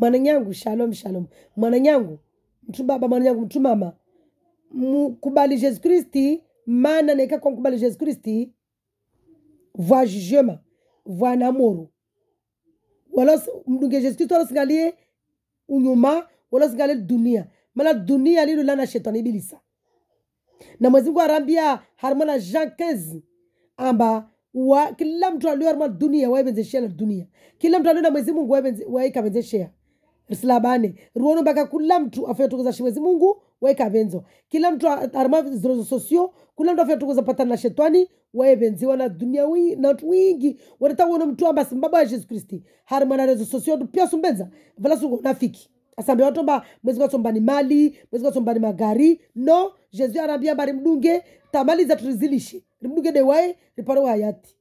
mwananyangu, shalom shalom, mwananyangu, mtu baba, mwananyangu, mtu mama, mkubali Yesu Kristi, maana naika kwa mkubali Yesu Kristi vwa jugement vwa namoro wala mdunge Yesu Kristo, wala singalie unyuma, wala singalie dunia, maana dunia lilo lana shetani ibilisa. Na mwezi Mungu arambia harmona Jean 15 amba wa kila mtu aliyo harmona dunia waibenzeshea na dunia, kila mtu alio na Mwenyezi Mungu waikabenzeshea msilabane ruonombaka kula mtu afyatukuza shimwezi mungu weka venzo kila mtu arma zirozo sosio kula mtu afyatukuza patana na shetani wae wevenziwa wana dunia wi, na watu wingi wanata uono mtu ambasi mbaba ya jesu kristi harima na rezo sosio pia sumbenza valasungu nafiki asambe watu mba mwezi kwa ni mali mwezi kwa ni magari no jesu ya arambia mbari mdunge tamali za tulizilishi rimdunge dewae riparo wa hayati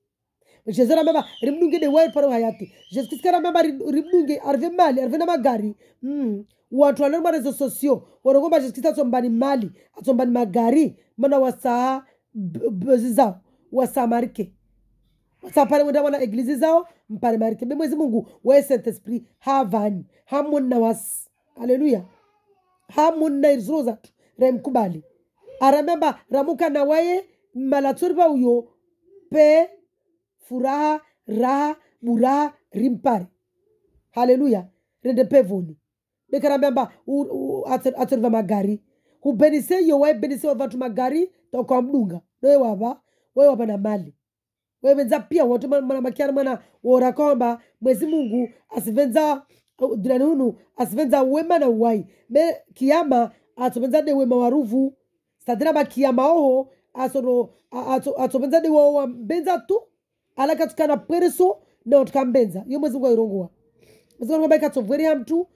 jésus anamema rimdunge de wai paro hayati jésus kristu anamema rimdunge arive mali arive na magari mm. watu wanari marezo sosio wanogomba jésus kristu atsombani mali atsombani magari mana wasaa bozi zao wasamarike wasapare wenda wana eglizi zao mpare marike be mwezi mungu waye saint esprit havani hamuna wasi aleluya hamuna irizuro zatu remkubali arememba ramuka na waye malatsori vauyo pe furaha raha buraha rimpare haleluya rende pevuni bekarambamba atseriva magari hubenise iyo waibenise vantu magari takwa mdunga noye wava wewe wava na mali wevenza pia watu mwana makiana mwana wora kwamba mwezi mungu asivenza dranunu asivenza wema na uwai me kiama atsopenzade wema waruvu satena bakiyama oho asono atsopenzade waowa mbenza tu alakhathikana pwereso nawo tikambedza yomwe zimukairongowa mazikanonga maikhatsomvwerera mtu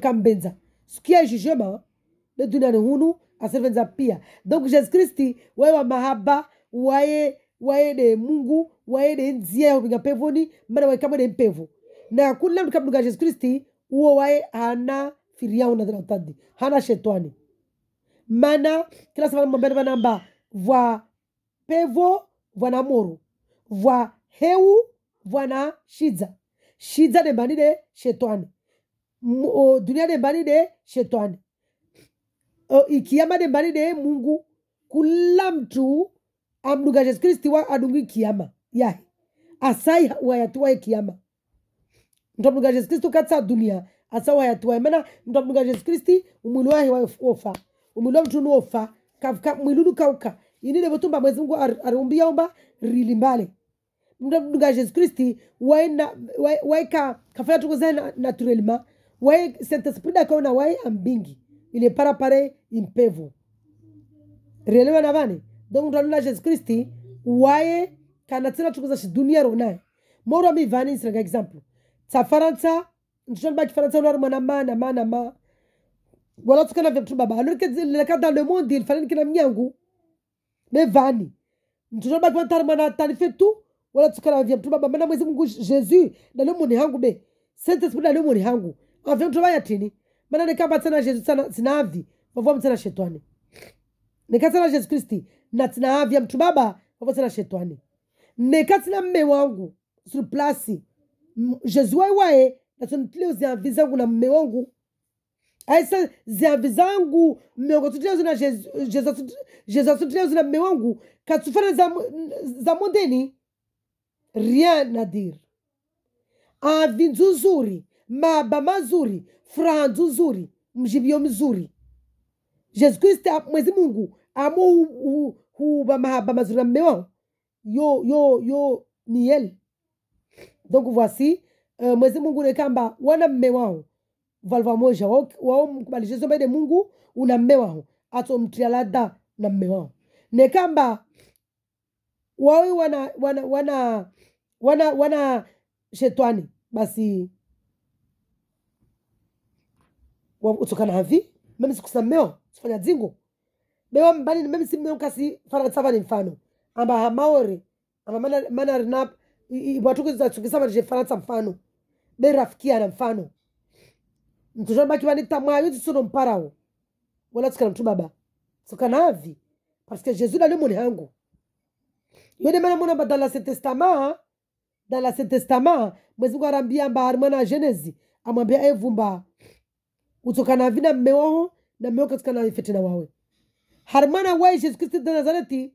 kambenza sikia ixixema neduniani huno aservenza pia donc jesus kristi waiwa mahaba waye waede mungu waede nzia yahupinga pevoni mana waikamwede mpevo na kunila mtu kamduka jesus kristi uwo waye hana firiao na utadi hana shetani mana kila sema mwambana namba vwa pevo vwa namoro wa hewu wana shidza shidza ni mani de shetani dunia ni mani de shetani o, ikiama ni de mungu kula mtu amduga yesu kristi wa adungi kiama yahi asai wayatuwaye kiama mtu amduga yesu kristi katsa dunia asa wayatuwaye mana mtu amduga yesu kristi umwili wahe wofa umwili wa mtu nuwofa mwilulu kauka ini levotumba mwezi mungu ariumbiaomba rilimbale mnduga jésus kristi waye na waye, waye ka kafanya tuko zai naturellement waye saint esprit ambingi ile parapare impevu rielewa na vani donc ndaluna jésus kristi waye kana tsina tuko za moro mi vani isiranga exemple tsa faransa nditolibaki faransa olwari mwana mana mana ma wala tukana vya baba alors que le cas dans le monde il fallait que na mnyangu me vani nditolibaki mwana tari mwana tani tout wala tukala vya mtu baba mbena mwezi mungu jesu dalomo ni hangu be sente sipu dalomo ni hangu avya mtu baya tini mbena nikapa tena jesu sana sina avi vavua shetwani shetani nikatana jesu kristi na tina ya mtu baba vavua shetwani shetani nikatina mme wangu sur plasi jesu wae wae na tunitile ziamvi zangu na mme wangu aisa ziamvi zangu mmeongo tutileo zina jesu tutilezo zina mme wangu katufana za, za mondeni rien à dire. Avinzu nzuri, maba mazuri, furaha nzuri, mjibio mzuri. Yesu Kristo Mwenyezi Mungu amouba mahaba mazuri na mme wao yo yo yo ni elle. Donc voici euh, Mungu nekamba wana mme wao valva moja waomkubalishe wao, sombe de Mungu una mme wao atomtia lada na mme wao ne wawe wana wana wana wana, wana shetani basi utokana havi mimi sikusamewa sifanya dzingo bewa mbani mimi fara tsava ni mfano amba hamaore amba mana mana rinap watukuzatsukisavanishe faratsa mfano be rafiki ana mfano mtushobakivanitamwayo tsitsono mparao wala tsikana mtu baba tsokana havi parce que jesus dali muni hangu yone mene muna dans l'ancien testament dans l'ancien testament mwezi mungu arambia mba ari genesi amwambia evu mba utsokana vi na mme waho na mme wakatokana na fetina wawe hari mwana jesu kristu de nazareti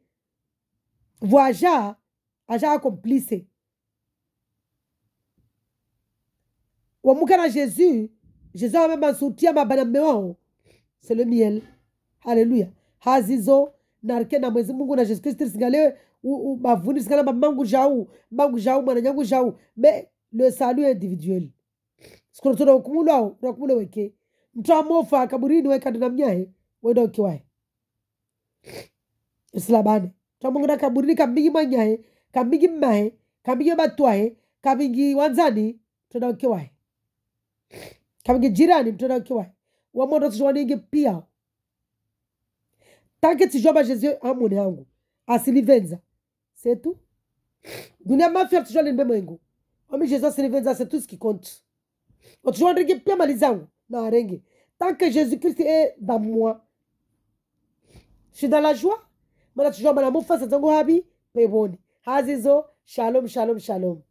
voaja aja acomplice wamukana jesu jésus amema nsutia mabana mme waho c'est le miel haleluya hazizo narke na mwezi mungu na jesu kristu risingalewe ubavuni zikalamba mangu jau mangu jau mwana nyangu jau me le salut individuel sikuna tuna ukumula au na kumula weke mtu amofa kaburini weka na mnyahe wenda ukiwae isilabane tamunguna kaburini kamingi manyahe kamingi mmahe kamingi batwahe kamingi wanzani mtenda ukiwae kamingi jirani mtenda ukiwae wamoto tushwaningi pia tanke tijoba jesu amune yangu asilivenza C'est tout. Dunia ma faire toujours le même ingo. Omi Jésus c'est les c'est tout ce qui compte. On toujours rigue plein malisant. Non rigue. Tant que Jésus Christ est dans moi, je suis dans la joie. Mais là toujours mon amour face à ton habi, pe boni. Hazizo, shalom, shalom, shalom.